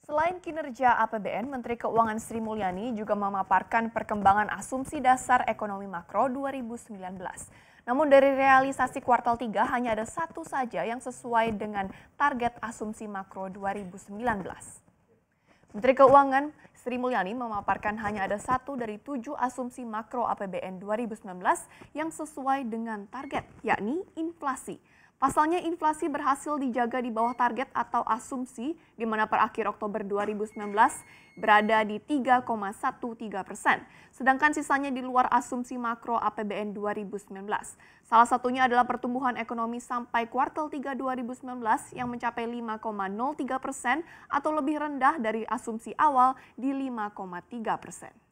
Selain kinerja APBN, Menteri Keuangan Sri Mulyani juga memaparkan perkembangan asumsi dasar ekonomi makro 2019. Namun dari realisasi kuartal 3 hanya ada satu saja yang sesuai dengan target asumsi makro 2019. Menteri Keuangan Sri Mulyani memaparkan hanya ada satu dari tujuh asumsi makro APBN 2019 yang sesuai dengan target, yakni inflasi. Pasalnya inflasi berhasil dijaga di bawah target atau asumsi di mana per akhir Oktober 2019 berada di 3,13 persen. Sedangkan sisanya di luar asumsi makro APBN 2019. Salah satunya adalah pertumbuhan ekonomi sampai kuartal 3 2019 yang mencapai 5,03 persen atau lebih rendah dari asumsi awal di 5,3 persen.